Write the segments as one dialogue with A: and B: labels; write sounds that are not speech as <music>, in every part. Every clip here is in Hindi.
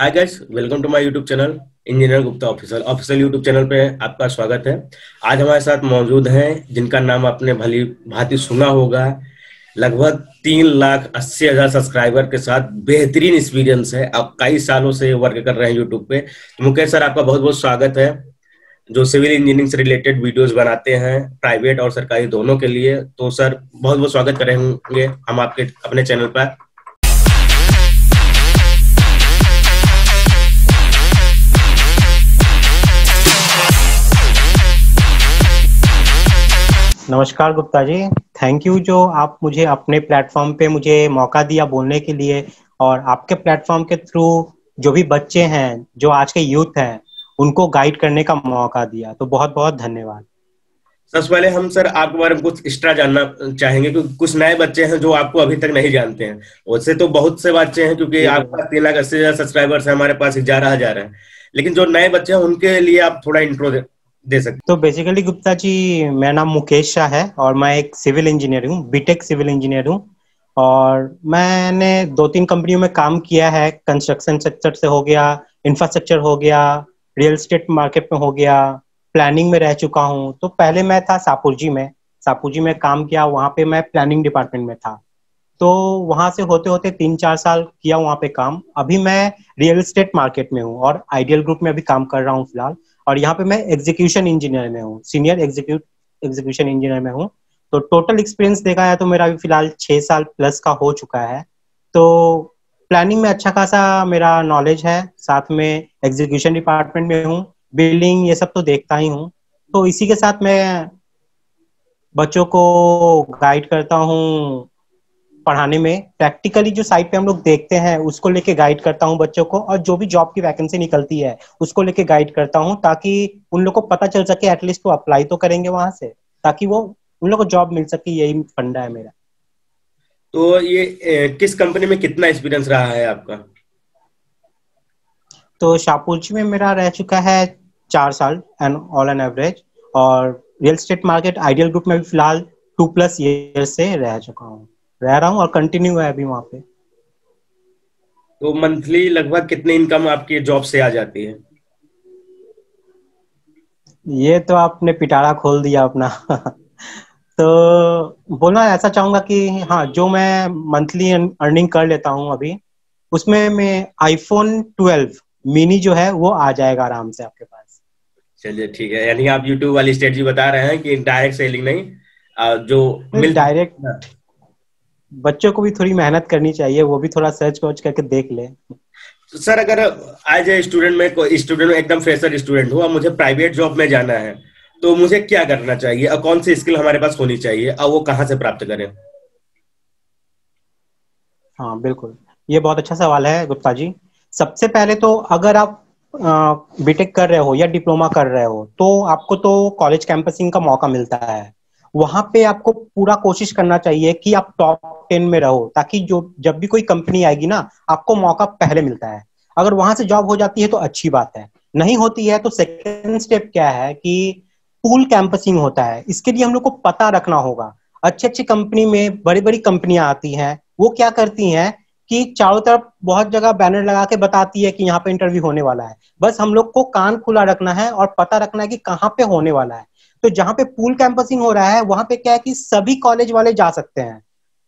A: Hi guys welcome to my YouTube channel engineer Gupta officer officer YouTube channel पे आपका स्वागत है आज हमारे साथ मौजूद हैं जिनका नाम आपने भली भांति सुना होगा लगभग तीन लाख अस्सी हजार सब्सक्राइबर के साथ बेहतरीन एक्सपीरियंस है आप कई सालों से वर्क कर रहे हैं यूट्यूब पे तो मुकेश सर आपका बहुत बहुत स्वागत है जो सिविल इंजीनियरिंग से रिलेटेड वीडियोस बनाते हैं प्राइवेट और सरकारी दोनों के लिए तो सर बहुत बहुत स्वागत करेंगे हम आपके अपने चैनल पर
B: नमस्कार गुप्ता जी थैंक यू जो आप मुझे अपने प्लेटफॉर्म पे मुझे मौका दिया बोलने के लिए और आपके प्लेटफॉर्म के थ्रू जो भी बच्चे हैं जो आज के यूथ हैं उनको गाइड करने का मौका दिया तो बहुत बहुत धन्यवाद
A: सबसे पहले हम सर आपके बारे में कुछ एक्स्ट्रा जानना चाहेंगे क्योंकि कुछ नए बच्चे हैं जो आपको अभी तक नहीं जानते हैं वैसे तो बहुत से बच्चे हैं क्योंकि आपके
B: पास तीन लाख अस्सी हजार सब्सक्राइबर्स है हमारे पास ग्यारह हजार है
A: लेकिन जो नए बच्चे हैं उनके लिए आप थोड़ा
B: इंट्रो दे सकते तो बेसिकली गुप्ता जी मेरा नाम मुकेश शाह है और मैं एक सिविल इंजीनियर हूँ बीटेक सिविल इंजीनियर हूँ और मैंने दो तीन कंपनियों में काम किया है कंस्ट्रक्शन सेक्टर से हो गया इंफ्रास्ट्रक्चर हो गया रियल स्टेट मार्केट में हो गया प्लानिंग में रह चुका हूँ तो पहले मैं था सापुरजी में सापुरजी में काम किया वहाँ पे मैं प्लानिंग डिपार्टमेंट में था तो वहां से होते होते तीन चार साल किया वहाँ पे काम अभी मैं रियल स्टेट मार्केट में हूँ और आइडियल ग्रुप में अभी काम कर रहा हूँ फिलहाल और यहाँ पे मैं एग्जीक्यूशन इंजीनियर में हूँ सीनियर एग्जीक्यूट एग्जीक्यूशन इंजीनियर में हूँ तो टोटल एक्सपीरियंस देखा है तो मेरा अभी फिलहाल छह साल प्लस का हो चुका है तो प्लानिंग में अच्छा खासा मेरा नॉलेज है साथ में एग्जीक्यूशन डिपार्टमेंट में हूँ बिल्डिंग ये सब तो देखता ही हूँ तो इसी के साथ मैं बच्चों को गाइड करता हूँ पढ़ाने में प्रैक्टिकली जो साइट पे हम लोग देखते हैं उसको लेके गाइड करता हूँ बच्चों को और जो भी जॉब की वैकेंसी निकलती है उसको लेके गाइड करता हूँ ताकि उन लोग को पता चल सके एटलीस्ट वो अप्लाई तो करेंगे वहां से ताकि वो उन लोग को जॉब मिल सके यही फंडा है मेरा
A: तो ये ए, किस कंपनी में कितना एक्सपीरियंस रहा है आपका
B: तो शाहपुरजी में मेरा रह चुका है चार साल एन ऑल एन एवरेज और real estate market Ideal Group में भी फिलहाल टू प्लस ईयर से रह चुका हूँ रह रहा हूँ और कंटिन्यू है अभी वहाँ पे
A: तो मंथली लगभग कितने इनकम आपकी जॉब से आ जाती है
B: ये तो आपने पिटारा खोल दिया अपना <laughs> तो बोलना ऐसा चाहूंगा कि हाँ जो मैं मंथली अर्निंग कर लेता हूँ अभी उसमें मैं आईफोन 12 मिनी जो है वो आ जाएगा आराम से आपके पास
A: चलिए ठीक है यानी आप यूट्यूब वाली स्टेट बता रहे हैं कि डायरेक्ट सेलिंग नहीं जो मिल
B: डायरेक्ट हाँ। बच्चों को भी थोड़ी मेहनत करनी चाहिए वो भी थोड़ा सर्च वर्च करके देख ले
A: तो सर अगर ए स्टूडेंट में स्टूडेंट एकदम फ्रेशर स्टूडेंट हुआ मुझे प्राइवेट जॉब में जाना है तो मुझे क्या करना चाहिए और कौन सी स्किल हमारे पास होनी चाहिए और वो कहाँ से प्राप्त करें
B: हाँ बिल्कुल ये बहुत अच्छा सवाल है गुप्ता जी सबसे पहले तो अगर आप बीटेक कर रहे हो या डिप्लोमा कर रहे हो तो आपको तो कॉलेज कैंपसिंग का मौका मिलता है वहां पे आपको पूरा कोशिश करना चाहिए कि आप टॉप टेन में रहो ताकि जो जब भी कोई कंपनी आएगी ना आपको मौका पहले मिलता है अगर वहां से जॉब हो जाती है तो अच्छी बात है नहीं होती है तो सेकेंड स्टेप क्या है कि पूल कैंपसिंग होता है इसके लिए हम लोग को पता रखना होगा अच्छी अच्छी कंपनी में बड़ी बड़ी कंपनियां आती हैं वो क्या करती हैं कि चारों तरफ बहुत जगह बैनर लगा के बताती है कि यहाँ पे इंटरव्यू होने वाला है बस हम लोग को कान खुला रखना है और पता रखना है कि कहाँ पे होने वाला है तो जहां पे पूल कैंपसिंग हो रहा है वहां पे क्या है कि सभी कॉलेज वाले जा सकते हैं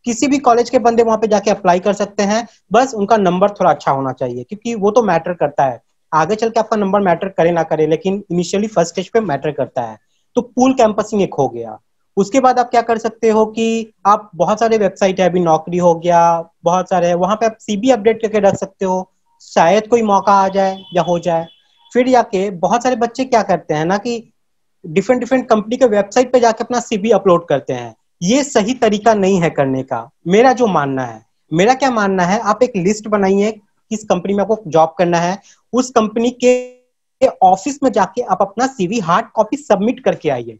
B: किसी भी कॉलेज के बंदे वहां पे जाके अप्लाई कर सकते हैं बस उनका नंबर थोड़ा अच्छा होना चाहिए क्योंकि वो तो मैटर करता है आगे चल के आपका नंबर मैटर करे ना करे लेकिन इनिशियली फर्स्ट स्टेज पे मैटर करता है तो पूल कैंपसिंग एक हो गया उसके बाद आप क्या कर सकते हो कि आप बहुत सारे वेबसाइट है अभी नौकरी हो गया बहुत सारे है वहां पे आप सीबी अपडेट करके रख सकते हो शायद कोई मौका आ जाए या हो जाए फिर जाके बहुत सारे बच्चे क्या करते हैं ना कि डिफरेंट डिफरेंट कंपनी के वेबसाइट पे जाके अपना सीवी अपलोड करते हैं ये सही तरीका नहीं है करने का मेरा जो मानना है मेरा क्या मानना है आप एक लिस्ट बनाइए किस कंपनी में आपको जॉब करना है उस कंपनी के ऑफिस में जाके आप अपना सीवी हार्ड कॉपी सबमिट करके आइए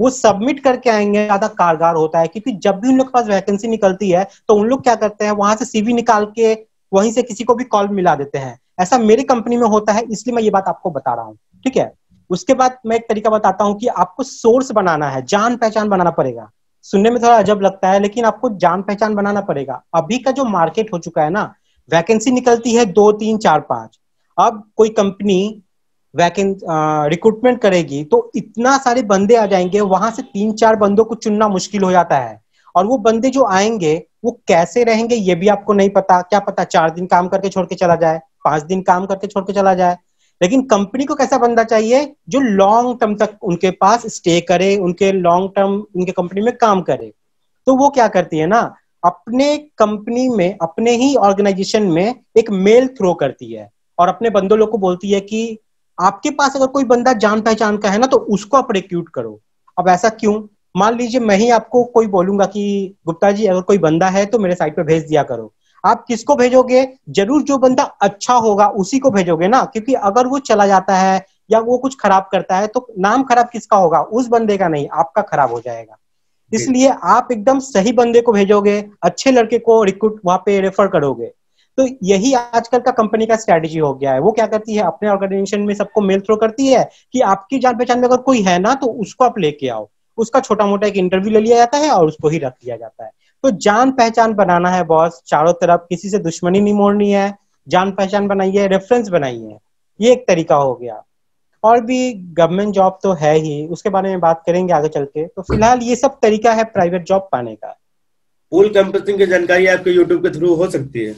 B: वो सबमिट करके आएंगे ज्यादा कारगर होता है क्योंकि जब भी उन लोग के पास वैकेंसी निकलती है तो उन लोग क्या करते हैं वहां से सीवी निकाल के वहीं से किसी को भी कॉल मिला देते हैं ऐसा मेरी कंपनी में होता है इसलिए मैं ये बात आपको बता रहा हूँ ठीक है उसके बाद मैं एक तरीका बताता हूँ कि आपको सोर्स बनाना है जान पहचान बनाना पड़ेगा सुनने में थोड़ा अजब लगता है लेकिन आपको जान पहचान बनाना पड़ेगा अभी का जो मार्केट हो चुका है ना वैकेंसी निकलती है दो तीन चार पांच अब कोई कंपनी रिक्रूटमेंट करेगी तो इतना सारे बंदे आ जाएंगे वहां से तीन चार बंदों को चुनना मुश्किल हो जाता है और वो बंदे जो आएंगे वो कैसे रहेंगे ये भी आपको नहीं पता क्या पता चार दिन काम करके छोड़ के चला जाए पांच दिन काम करके छोड़ के चला जाए लेकिन कंपनी को कैसा बंदा चाहिए जो लॉन्ग टर्म तक उनके पास स्टे करे उनके लॉन्ग टर्म उनके कंपनी में काम करे तो वो क्या करती है ना अपने कंपनी में अपने ही ऑर्गेनाइजेशन में एक मेल थ्रो करती है और अपने बंदों लोग को बोलती है कि आपके पास अगर कोई बंदा जान पहचान का है ना तो उसको आप रिक्यूट करो अब ऐसा क्यों मान लीजिए मैं ही आपको कोई बोलूंगा कि गुप्ता जी अगर कोई बंदा है तो मेरे साइट पे भेज दिया करो आप किसको भेजोगे जरूर जो बंदा अच्छा होगा उसी को भेजोगे ना क्योंकि अगर वो चला जाता है या वो कुछ खराब करता है तो नाम खराब किसका होगा उस बंदे का नहीं आपका खराब हो जाएगा इसलिए आप एकदम सही बंदे को भेजोगे अच्छे लड़के को रिक्रूट वहां पे रेफर करोगे तो यही आजकल का कंपनी का स्ट्रेटेजी हो गया है वो क्या करती है अपने ऑर्गेनाइजेशन में सबको मेल थ्रो करती है कि आपकी जान पहचान में अगर कोई है ना तो उसको आप लेके आओ उसका छोटा मोटा एक इंटरव्यू ले लिया जाता है और उसको ही रख लिया जाता है तो जान पहचान बनाना है बॉस चारों तरफ किसी से दुश्मनी नहीं मोड़नी है जान पहचान बनाइए रेफरेंस बनाइए ये एक तरीका हो गया और भी गवर्नमेंट जॉब तो है ही उसके बारे में बात करेंगे आगे चल के तो फिलहाल ये सब तरीका है प्राइवेट जॉब पाने का
A: पूल कैंपसिंग की जानकारी आपके यूट्यूब के थ्रू हो सकती है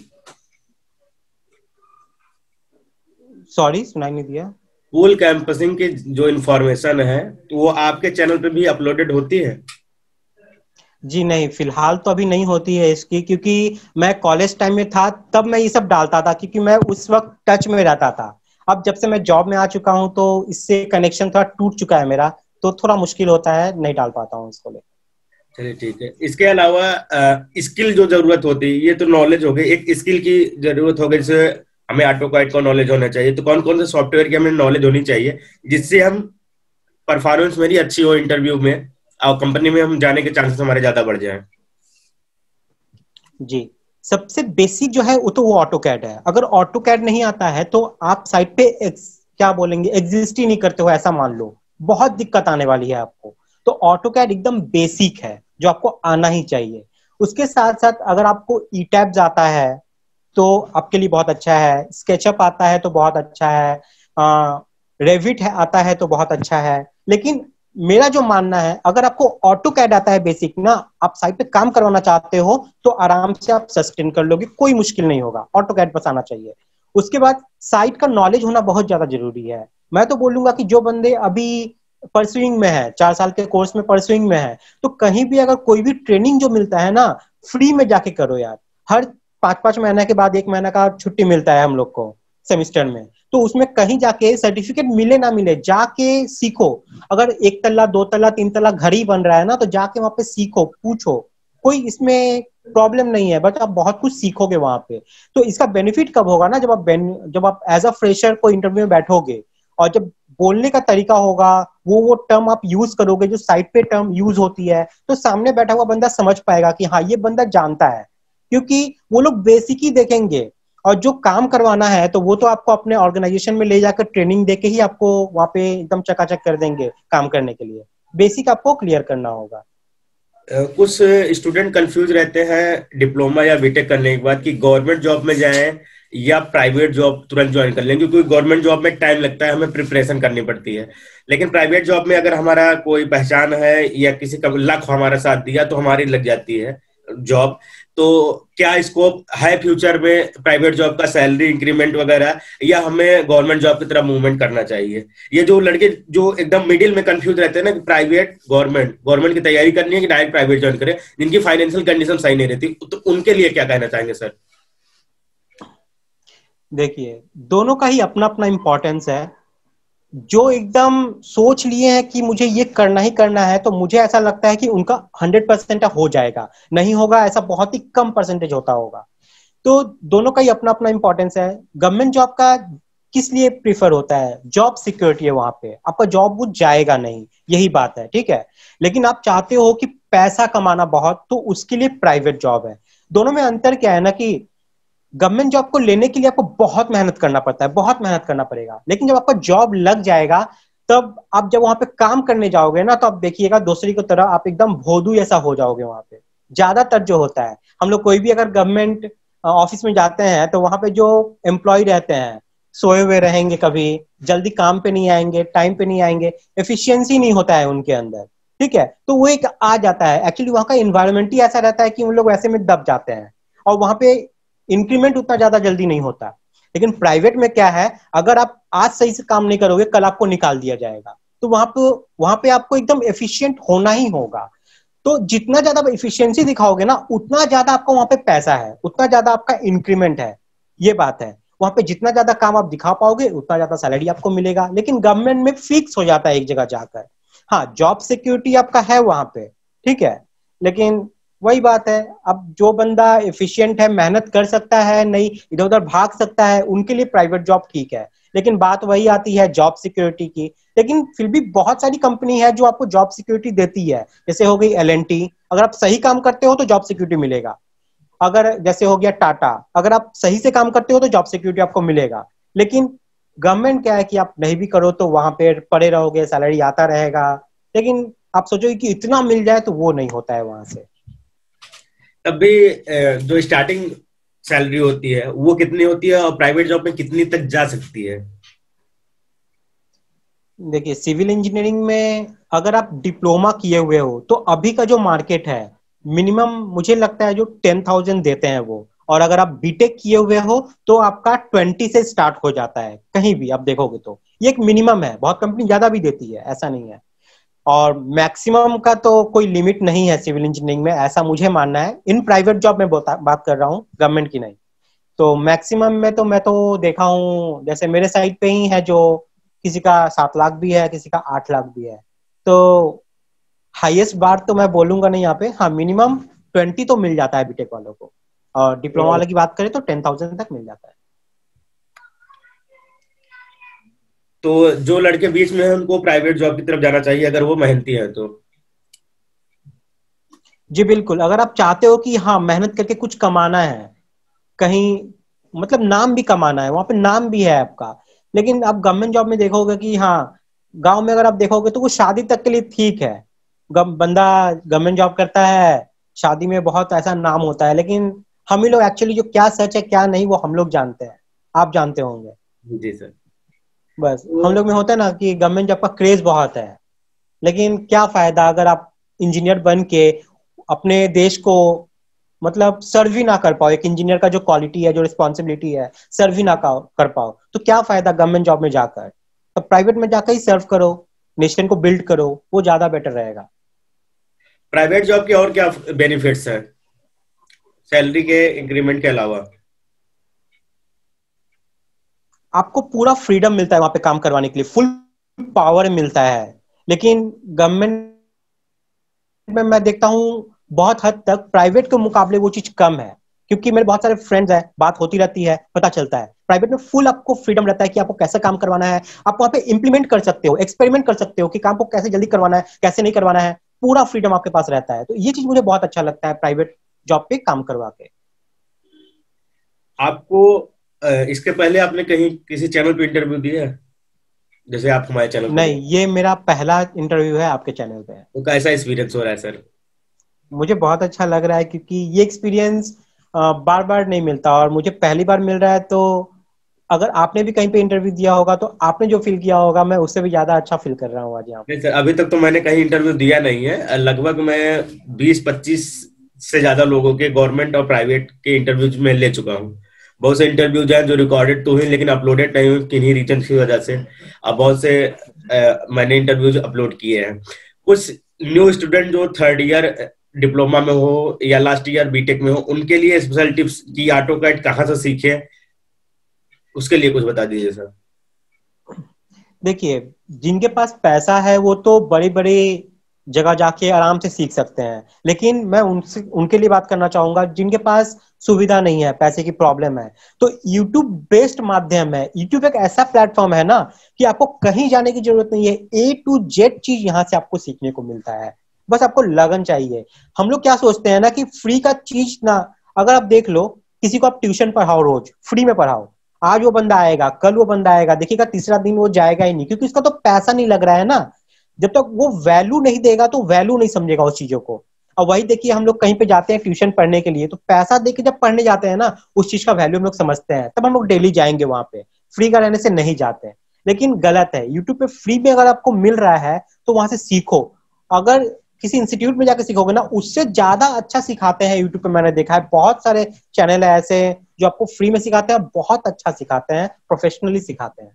B: सॉरी सुनाई नहीं दिया
A: पूल कैंपसिंग की जो इन्फॉर्मेशन है तो वो आपके चैनल पे भी अपलोडेड होती
B: है जी नहीं फिलहाल तो अभी नहीं होती है इसकी क्योंकि मैं कॉलेज टाइम में था तब मैं ये सब डालता था क्योंकि मैं उस वक्त टच में रहता था अब जब से मैं जॉब में आ चुका हूँ तो इससे कनेक्शन थोड़ा टूट चुका है मेरा तो थोड़ा मुश्किल होता है नहीं डाल पाता हूँ इसको
A: चलिए ठीक है इसके अलावा स्किल जो जरूरत होती है ये तो नॉलेज हो गई एक स्किल की जरूरत हो गई जैसे हमें आटो का नॉलेज होना चाहिए तो कौन कौन से सॉफ्टवेयर की हमें नॉलेज होनी चाहिए जिससे हम परफॉर्मेंस मेरी अच्छी हो इंटरव्यू में और कंपनी में हम जाने के चांसेस हमारे ज्यादा बढ़ जाए
B: जी सबसे बेसिक जो है वो तो वो ऑटो कैड है अगर ऑटो कैड नहीं आता है तो आप साइट पे एक्स, क्या बोलेंगे एग्जिस्ट ही नहीं करते हो ऐसा मान लो बहुत दिक्कत आने वाली है आपको तो ऑटो कैड एकदम बेसिक है जो आपको आना ही चाहिए उसके साथ साथ अगर आपको ई टैब्स आता है तो आपके लिए बहुत अच्छा है स्केचअप आता है तो बहुत अच्छा है रेविट आता है तो बहुत अच्छा है लेकिन मेरा जो मानना है अगर आपको ऑटो कैड आता है बेसिक ना आप साइट पे काम करवाना चाहते हो तो आराम से आप सस्टेन कर लोगे कोई मुश्किल नहीं होगा ऑटो कैड बस आना चाहिए उसके बाद साइट का नॉलेज होना बहुत ज्यादा जरूरी है मैं तो बोलूंगा कि जो बंदे अभी परसुइंग में है चार साल के कोर्स में परसुइंग में है तो कहीं भी अगर कोई भी ट्रेनिंग जो मिलता है ना फ्री में जाके करो यार हर पांच पांच महीना के बाद एक महीना का छुट्टी मिलता है हम लोग को सेमिस्टर में तो उसमें कहीं जाके सर्टिफिकेट मिले ना मिले जाके सीखो अगर एक तल्ला दो तल्ला तीन तल्ला घर ही बन रहा है ना तो जाके वहां पे सीखो पूछो कोई इसमें प्रॉब्लम नहीं है बट आप बहुत कुछ सीखोगे वहां पे तो इसका बेनिफिट कब होगा ना जब आप जब आप एज अ फ्रेशर को इंटरव्यू में बैठोगे और जब बोलने का तरीका होगा वो वो टर्म आप यूज करोगे जो साइट पे टर्म यूज होती है तो सामने बैठा हुआ बंदा समझ पाएगा कि हाँ ये बंदा जानता है क्योंकि वो लोग बेसिक ही देखेंगे और जो काम करवाना है तो वो तो आपको अपने ऑर्गेनाइजेशन में ले जाकर ट्रेनिंग दे के ही आपको वहाँ पे एकदम चकाचक कर देंगे काम करने के लिए बेसिक आपको क्लियर करना होगा
A: कुछ स्टूडेंट कंफ्यूज रहते हैं डिप्लोमा या बीटेक करने के बाद कि गवर्नमेंट जॉब में जाएं या प्राइवेट जॉब तुरंत ज्वाइन कर लें क्योंकि गवर्नमेंट जॉब में टाइम लगता है हमें प्रिपरेशन करनी पड़ती है लेकिन प्राइवेट जॉब में अगर हमारा कोई पहचान है या किसी का लक हमारा साथ दिया तो हमारी लग जाती है जॉब तो क्या स्कोप है फ्यूचर में प्राइवेट जॉब का सैलरी इंक्रीमेंट वगैरह या हमें गवर्नमेंट जॉब की तरफ मूवमेंट करना चाहिए ये जो लड़के जो एकदम मिडिल में कंफ्यूज रहते हैं ना प्राइवेट गवर्नमेंट गवर्नमेंट की तैयारी करनी है कि डायरेक्ट प्राइवेट ज्वाइन करें जिनकी फाइनेंशियल कंडीशन सही नहीं रहती तो उनके लिए क्या कहना चाहेंगे सर
B: देखिए दोनों का ही अपना अपना इम्पोर्टेंस है जो एकदम सोच लिए हैं कि मुझे ये करना ही करना है तो मुझे ऐसा लगता है कि उनका हंड्रेड परसेंट हो जाएगा नहीं होगा ऐसा बहुत ही कम परसेंटेज होता होगा तो दोनों का ही अपना अपना इंपॉर्टेंस है गवर्नमेंट जॉब का किस लिए प्रीफर होता है जॉब सिक्योरिटी है वहां पे आपका जॉब वो जाएगा नहीं यही बात है ठीक है लेकिन आप चाहते हो कि पैसा कमाना बहुत तो उसके लिए प्राइवेट जॉब है दोनों में अंतर क्या है ना कि गवर्नमेंट जॉब को लेने के लिए आपको बहुत मेहनत करना पड़ता है बहुत मेहनत करना पड़ेगा लेकिन जब आपका जॉब लग जाएगा तब आप जब वहां पे काम करने जाओगे ना तो आप देखिएगा दूसरी की तरह आप एकदम भोदू ऐसा हो जाओगे वहां पे ज्यादातर जो होता है हम लोग कोई भी अगर गवर्नमेंट ऑफिस में जाते हैं तो वहां पे जो एम्प्लॉय रहते हैं सोए हुए रहेंगे कभी जल्दी काम पे नहीं आएंगे टाइम पे नहीं आएंगे एफिशिएंसी नहीं होता है उनके अंदर ठीक है तो वो एक आ जाता है एक्चुअली वहाँ का इन्वायरमेंट ही ऐसा रहता है कि उन लोग ऐसे में दब जाते हैं और वहाँ पे इंक्रीमेंट उतना ज्यादा जल्दी नहीं होता लेकिन प्राइवेट में क्या है अगर आप आज सही से काम नहीं करोगे कल आपको निकाल दिया जाएगा तो वहां पे वहां पे आपको एकदम एफिशिएंट होना ही होगा तो जितना ज्यादा आप इफिशियंसी दिखाओगे ना उतना ज्यादा आपका वहां पे पैसा है उतना ज्यादा आपका इंक्रीमेंट है ये बात है वहां पे जितना ज्यादा काम आप दिखा पाओगे उतना ज्यादा सैलरी आपको मिलेगा लेकिन गवर्नमेंट में फिक्स हो जाता है एक जगह जाकर हाँ जॉब सिक्योरिटी आपका है वहां पे ठीक है लेकिन वही बात है अब जो बंदा एफिशिएंट है मेहनत कर सकता है नहीं इधर उधर भाग सकता है उनके लिए प्राइवेट जॉब ठीक है लेकिन बात वही आती है जॉब सिक्योरिटी की लेकिन फिर भी बहुत सारी कंपनी है जो आपको जॉब सिक्योरिटी देती है जैसे हो गई एल अगर आप सही काम करते हो तो जॉब सिक्योरिटी मिलेगा अगर जैसे हो गया टाटा अगर आप सही से काम करते हो तो जॉब सिक्योरिटी आपको मिलेगा लेकिन गवर्नमेंट क्या है कि आप नहीं भी करो तो वहां पे पड़े रहोगे सैलरी आता रहेगा लेकिन आप सोचोगे कि इतना मिल जाए तो वो नहीं होता है वहां से
A: तब भी जो स्टार्टिंग सैलरी होती है वो कितनी होती है और प्राइवेट जॉब में कितनी तक जा सकती है
B: देखिए सिविल इंजीनियरिंग में अगर आप डिप्लोमा किए हुए हो तो अभी का जो मार्केट है मिनिमम मुझे लगता है जो टेन थाउजेंड देते हैं वो और अगर आप बीटेक किए हुए हो तो आपका ट्वेंटी से स्टार्ट हो जाता है कहीं भी आप देखोगे तो ये एक मिनिमम है बहुत कंपनी ज्यादा भी देती है ऐसा नहीं है और मैक्सिमम का तो कोई लिमिट नहीं है सिविल इंजीनियरिंग में ऐसा मुझे मानना है इन प्राइवेट जॉब में बात कर रहा हूँ गवर्नमेंट की नहीं तो मैक्सिमम में तो मैं तो देखा हूँ जैसे मेरे साइड पे ही है जो किसी का सात लाख भी है किसी का आठ लाख भी है तो हाईएस्ट बार तो मैं बोलूंगा नहीं यहाँ पे हाँ मिनिमम ट्वेंटी तो मिल जाता है बीटेक वालों को और डिप्लोमा वाले की बात करें तो टेन थाउजेंड तक मिल जाता है
A: तो जो लड़के बीच में हैं उनको प्राइवेट जॉब की तरफ जाना चाहिए अगर वो मेहनती है तो
B: जी बिल्कुल अगर आप चाहते हो कि हाँ मेहनत करके कुछ कमाना है कहीं मतलब नाम भी कमाना है वहां पे नाम भी है आपका लेकिन आप गवर्नमेंट जॉब में देखोगे कि हाँ गांव में अगर आप देखोगे तो वो शादी तक के लिए ठीक है बंदा गवर्नमेंट जॉब करता है शादी में बहुत ऐसा नाम होता है लेकिन हम ही लोग एक्चुअली जो क्या सच है क्या नहीं वो हम लोग जानते हैं आप जानते होंगे जी सर बस हम लोग में होता है ना कि गवर्नमेंट जॉब का क्रेज बहुत है लेकिन क्या फायदा अगर आप इंजीनियर बन के अपने देश को मतलब सर्व ही ना कर पाओ एक इंजीनियर का जो क्वालिटी है जो रिस्पॉन्सिबिलिटी है सर्व ही ना कर पाओ तो क्या फायदा गवर्नमेंट जॉब में जाकर तो प्राइवेट में जाकर ही सर्व करो नेशन को बिल्ड करो वो ज्यादा बेटर रहेगा
A: प्राइवेट जॉब के और क्या बेनिफिट्स है सैलरी के इंक्रीमेंट के अलावा
B: आपको पूरा फ्रीडम मिलता है वहां पे काम करवाने के लिए फुल पावर मिलता है लेकिन गवर्नमेंट में मैं देखता हूँ बहुत हद तक प्राइवेट के मुकाबले वो चीज कम है क्योंकि मेरे बहुत सारे फ्रेंड्स हैं बात होती रहती है पता चलता है प्राइवेट में फुल आपको फ्रीडम रहता है कि आपको कैसे काम करवाना है आप वहां पे इंप्लीमेंट कर सकते हो एक्सपेरिमेंट कर सकते हो कि काम को कैसे जल्दी करवाना है कैसे नहीं करवाना है पूरा फ्रीडम आपके पास रहता है तो ये चीज मुझे बहुत अच्छा लगता है प्राइवेट जॉब पे काम करवा के
A: आपको इसके पहले आपने कहीं किसी चैनल पे इंटरव्यू दिया है
B: जैसे आप हमारे चैनल नहीं ये मेरा पहला इंटरव्यू है आपके चैनल पे तो
A: कैसा एक्सपीरियंस हो रहा है
B: सर मुझे बहुत अच्छा लग रहा है क्योंकि ये एक्सपीरियंस बार बार नहीं मिलता और मुझे पहली बार मिल रहा है तो अगर आपने भी कहीं पे इंटरव्यू दिया होगा तो आपने जो फील किया होगा मैं उससे भी ज्यादा अच्छा फील कर रहा हूँ आज यहाँ
A: सर अभी तक तो मैंने कहीं इंटरव्यू दिया नहीं है लगभग मैं बीस पच्चीस से ज्यादा लोगों के गवर्नमेंट और प्राइवेट के इंटरव्यूज में ले चुका हूँ बहुत से इंटरव्यूज हैं जो रिकॉर्डेड तो हुई लेकिन अपलोडेड नहीं हुई किन्हीं रीजन की वजह से अब बहुत से आ, मैंने इंटरव्यूज अपलोड किए हैं कुछ न्यू स्टूडेंट जो थर्ड ईयर डिप्लोमा में हो या लास्ट ईयर बीटेक में हो उनके लिए स्पेशल टिप्स की ऑटो कैट कहाँ से सीखे उसके लिए कुछ बता दीजिए सर
B: देखिए जिनके पास पैसा है वो तो बड़े बड़े जगह जाके आराम से सीख सकते हैं लेकिन मैं उनसे उनके लिए बात करना चाहूंगा जिनके पास सुविधा नहीं है पैसे की प्रॉब्लम है तो YouTube बेस्ड माध्यम है YouTube एक ऐसा प्लेटफॉर्म है ना कि आपको कहीं जाने की जरूरत नहीं है ए टू जेड चीज यहाँ से आपको सीखने को मिलता है बस आपको लगन चाहिए हम लोग क्या सोचते हैं ना कि फ्री का चीज ना अगर आप देख लो किसी को आप ट्यूशन पढ़ाओ रोज फ्री में पढ़ाओ आज वो बंदा आएगा कल वो बंदा आएगा देखिएगा तीसरा दिन वो जाएगा ही नहीं क्योंकि उसका तो पैसा नहीं लग रहा है ना जब तक वो वैल्यू नहीं देगा तो वैल्यू नहीं समझेगा उस चीजों को और वही देखिए हम लोग कहीं पे जाते हैं ट्यूशन पढ़ने के लिए तो पैसा देके जब पढ़ने जाते हैं ना उस चीज का वैल्यू हम लोग समझते हैं तब हम लोग डेली जाएंगे वहां पे फ्री का रहने से नहीं जाते लेकिन गलत है यूट्यूब पे फ्री में अगर आपको मिल रहा है तो वहां से सीखो अगर किसी इंस्टीट्यूट में जाकर सीखोगे ना उससे ज्यादा अच्छा सिखाते हैं यूट्यूब पे मैंने देखा है बहुत सारे चैनल है ऐसे जो आपको फ्री में सिखाते हैं बहुत अच्छा सिखाते हैं प्रोफेशनली सिखाते हैं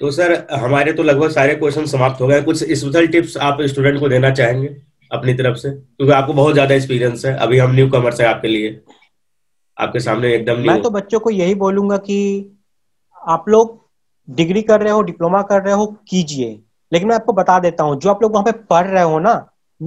A: तो सर हमारे तो लगभग सारे क्वेश्चन समाप्त हो गए कुछ स्पेशल टिप्स आप स्टूडेंट को देना चाहेंगे अपनी तरफ से क्योंकि आपको बहुत ज्यादा एक्सपीरियंस है अभी हम न्यू कमर्स है आपके लिए आपके सामने एकदम मैं तो
B: बच्चों को यही बोलूंगा कि आप लोग डिग्री कर रहे हो डिप्लोमा कर रहे हो कीजिए लेकिन मैं आपको बता देता हूँ जो आप लोग वहां पे पढ़ रहे हो ना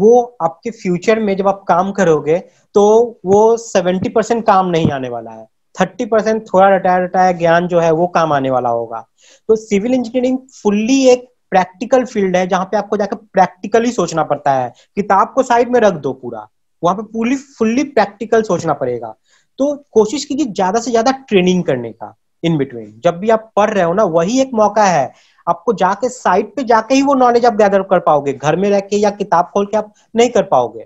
B: वो आपके फ्यूचर में जब आप काम करोगे तो वो सेवेंटी परसेंट काम नहीं आने वाला है थर्टी परसेंट थोड़ा रटाया रटाया ज्ञान जो है वो काम आने वाला होगा तो सिविल इंजीनियरिंग फुल्ली एक प्रैक्टिकल फील्ड है जहां पे आपको जाकर प्रैक्टिकली सोचना पड़ता है किताब को साइड में रख दो पूरा वहां पे पूरी फुल्ली प्रैक्टिकल सोचना पड़ेगा तो कोशिश कीजिए ज्यादा से ज्यादा ट्रेनिंग करने का इन बिटवीन जब भी आप पढ़ रहे हो ना वही एक मौका है आपको जाके साइट पे जाके ही वो नॉलेज आप गैदर कर पाओगे घर में रह के या किताब खोल के आप नहीं कर पाओगे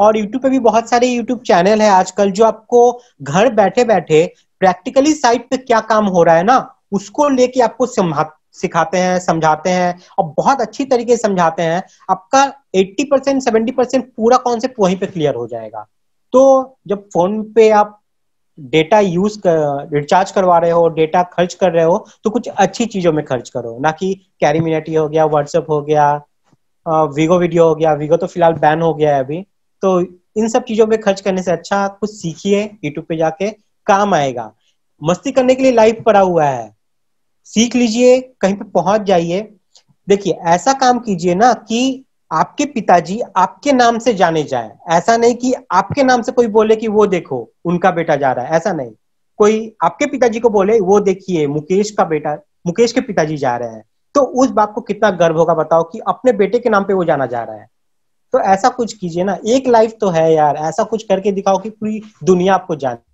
B: और यूट्यूब पे भी बहुत सारे यूट्यूब चैनल है आजकल जो आपको घर बैठे बैठे प्रैक्टिकली साइट पे क्या काम हो रहा है ना उसको लेके आपको सिखाते हैं समझाते हैं और बहुत अच्छी तरीके से समझाते हैं आपका 80 परसेंट सेवेंटी परसेंट पूरा कॉन्सेप्ट वहीं पे क्लियर हो जाएगा तो जब फोन पे आप डेटा यूज कर रिचार्ज करवा रहे हो डेटा खर्च कर रहे हो तो कुछ अच्छी चीजों में खर्च करो ना कि कैरी मिनेटी हो गया व्हाट्सएप हो गया वीगो वीडियो हो गया वीगो तो फिलहाल बैन हो गया है अभी तो इन सब चीजों पे खर्च करने से अच्छा कुछ सीखिए यूट्यूब पे जाके काम आएगा मस्ती करने के लिए लाइफ पड़ा हुआ है सीख लीजिए कहीं पे पहुंच जाइए देखिए ऐसा काम कीजिए ना कि आपके पिताजी आपके नाम से जाने जाए ऐसा नहीं कि आपके नाम से कोई बोले कि वो देखो उनका बेटा जा रहा है ऐसा नहीं कोई आपके पिताजी को बोले वो देखिए मुकेश का बेटा मुकेश के पिताजी जा रहे हैं तो उस बाप को कितना गर्व होगा बताओ कि अपने बेटे के नाम पे वो जाना जा रहा है तो ऐसा कुछ कीजिए ना एक लाइफ तो है यार ऐसा कुछ करके दिखाओ कि पूरी दुनिया आपको जाने